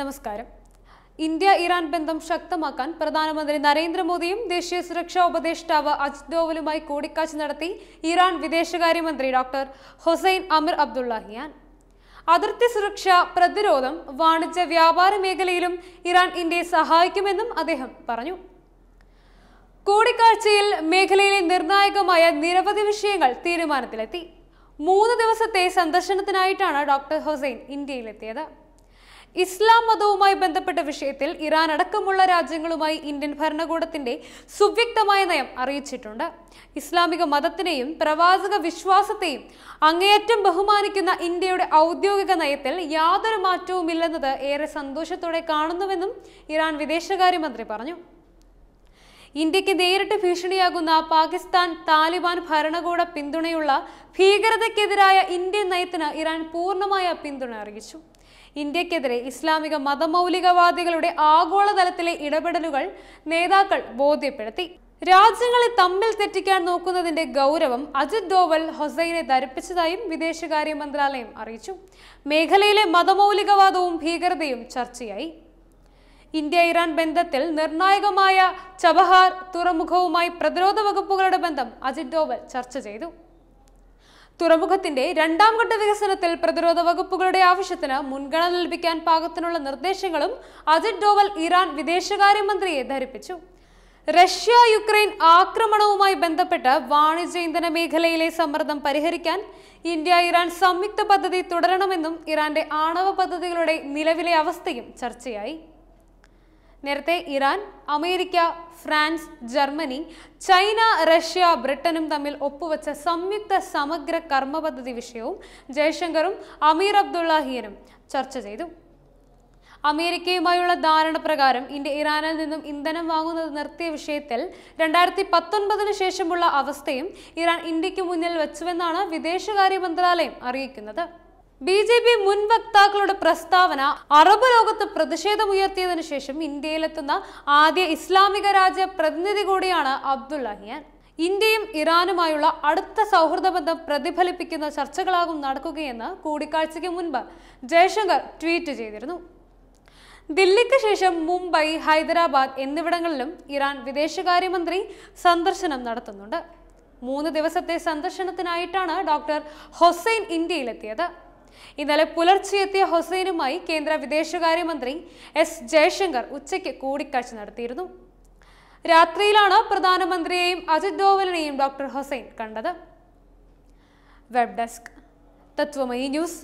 നമസ്കാരം India Iran ബന്ധം ശക്തമാക്കാൻ പ്രധാനമന്ത്രി നരേന്ദ്രമോദിയും ദേശീയ സുരക്ഷാ ഉപദേഷ്ടാവ് അജിത് ഡോവലുമായി കൂടിക്കാഴ്ച നടത്തി ഇറാൻ വിദേശകാര്യമന്ത്രി ഡോക്ടർ ഹുസൈൻ അമിർ അബ്ദുള്ളഹിയാൻ അതിർത്തി സുരക്ഷ പ്രതിരോധം വാണിജ്യ വ്യാപാര മേഖലയിലും ഇറാൻ ഇന്ത്യയെ സഹായിക്കുമെന്നും അദ്ദേഹം പറഞ്ഞു കൂടിക്കാഴ്ചയിൽ മേഖലയിലെ നിർണായകമായ നിരവധി വിഷയങ്ങൾ തീരുമാനത്തിലെത്തി മൂന്ന് ദിവസത്തെ സന്ദർശനത്തിനായിട്ടാണ് ഡോക്ടർ ഹുസൈൻ ഇന്ത്യയിലെത്തിയത് ഇസ്ലാം മതവുമായി ബന്ധപ്പെട്ട വിഷയത്തിൽ ഇറാൻ അടക്കമുള്ള രാജ്യങ്ങളുമായി ഇന്ത്യൻ ഭരണകൂടത്തിന്റെ സുവ്യക്തമായ നയം അറിയിച്ചിട്ടുണ്ട് ഇസ്ലാമിക മതത്തിനെയും പ്രവാചക വിശ്വാസത്തെയും അങ്ങേയറ്റം ബഹുമാനിക്കുന്ന ഇന്ത്യയുടെ ഔദ്യോഗിക നയത്തിൽ യാതൊരു മാറ്റവുമില്ലെന്നത് ഏറെ സന്തോഷത്തോടെ കാണുന്നുവെന്നും ഇറാൻ വിദേശകാര്യമന്ത്രി പറഞ്ഞു ഇന്ത്യക്ക് നേരിട്ട് ഭീഷണിയാകുന്ന പാകിസ്ഥാൻ താലിബാൻ ഭരണകൂട പിന്തുണയുള്ള ഭീകരതയ്ക്കെതിരായ ഇന്ത്യൻ നയത്തിന് ഇറാൻ പൂർണ്ണമായ പിന്തുണ അറിയിച്ചു ഇന്ത്യക്കെതിരെ ഇസ്ലാമിക മതമൗലികവാദികളുടെ ആഗോളതലത്തിലെ ഇടപെടലുകൾ നേതാക്കൾ ബോധ്യപ്പെടുത്തി രാജ്യങ്ങളെ തമ്മിൽ തെറ്റിക്കാൻ നോക്കുന്നതിന്റെ ഗൗരവം അജിത് ഡോവൽ ഹൊസൈനെ ധരിപ്പിച്ചതായും വിദേശകാര്യ മന്ത്രാലയം അറിയിച്ചു മേഖലയിലെ മതമൗലികവാദവും ഭീകരതയും ചർച്ചയായി ഇന്ത്യ ഇറാൻ ബന്ധത്തിൽ നിർണായകമായ ചബഹാർ തുറമുഖവുമായി പ്രതിരോധ വകുപ്പുകളുടെ ബന്ധം അജിത് ഡോവൽ ചർച്ച ചെയ്തു തുറമുഖത്തിന്റെ രണ്ടാം ഘട്ട വികസനത്തിൽ പ്രതിരോധ വകുപ്പുകളുടെ ആവശ്യത്തിന് മുൻഗണന ലഭിക്കാൻ പാകത്തിനുള്ള നിർദ്ദേശങ്ങളും അജിത് ഡോവൽ ഇറാൻ വിദേശകാര്യമന്ത്രിയെ ധരിപ്പിച്ചു റഷ്യ യുക്രൈൻ ആക്രമണവുമായി ബന്ധപ്പെട്ട് വാണിജ്യ ഇന്ധന മേഖലയിലെ സമ്മർദ്ദം പരിഹരിക്കാൻ ഇന്ത്യ ഇറാൻ സംയുക്ത പദ്ധതി തുടരണമെന്നും ഇറാന്റെ ആണവ പദ്ധതികളുടെ നിലവിലെ അവസ്ഥയും ചർച്ചയായി നേരത്തെ Iran America France Germany China Russia ബ്രിട്ടനും തമ്മിൽ ഒപ്പുവെച്ച സംയുക്ത സമഗ്ര കർമ്മ പദ്ധതി വിഷയവും ജയശങ്കറും അമീർ അബ്ദുള്ളാഹിയനും ചർച്ച ചെയ്തു അമേരിക്കയുമായുള്ള ധാരണ പ്രകാരം ഇന്ത്യ ഇറാനിൽ നിന്നും ഇന്ധനം വാങ്ങുന്നത് നിർത്തിയ വിഷയത്തിൽ രണ്ടായിരത്തി പത്തൊൻപതിന് ശേഷമുള്ള അവസ്ഥയും ഇറാൻ ഇന്ത്യക്ക് മുന്നിൽ വെച്ചുവെന്നാണ് വിദേശകാര്യ മന്ത്രാലയം അറിയിക്കുന്നത് ബി ജെ പി മുൻ വക്താക്കളുടെ പ്രസ്താവന അറബ് ലോകത്ത് പ്രതിഷേധമുയർത്തിയതിനു ശേഷം ഇന്ത്യയിലെത്തുന്ന ആദ്യ ഇസ്ലാമിക രാജ്യ പ്രതിനിധി കൂടിയാണ് അബ്ദുള്ളഹിയാൻ ഇന്ത്യയും ഇറാനുമായുള്ള അടുത്ത സൗഹൃദ ബന്ധം പ്രതിഫലിപ്പിക്കുന്ന ചർച്ചകളാകും നടക്കുകയെന്ന് കൂടിക്കാഴ്ചയ്ക്ക് മുൻപ് ജയശങ്കർ ട്വീറ്റ് ചെയ്തിരുന്നു ദില്ലിക്ക് ശേഷം മുംബൈ ഹൈദരാബാദ് എന്നിവിടങ്ങളിലും ഇറാൻ വിദേശകാര്യമന്ത്രി സന്ദർശനം നടത്തുന്നുണ്ട് മൂന്ന് ദിവസത്തെ സന്ദർശനത്തിനായിട്ടാണ് ഡോക്ടർ ഹൊസൈൻ ഇന്ത്യയിലെത്തിയത് ഇന്നലെ പുലർച്ചെത്തിയ ഹുസൈനുമായി കേന്ദ്ര വിദേശകാര്യമന്ത്രി എസ് ജയശങ്കർ ഉച്ചയ്ക്ക് കൂടിക്കാഴ്ച നടത്തിയിരുന്നു രാത്രിയിലാണ് പ്രധാനമന്ത്രിയെയും അജിത് ഡോവലിനെയും ഡോക്ടർ ഹുസൈൻ കണ്ടത് വെബ് ഡെസ്ക് തത്വമയി ന്യൂസ്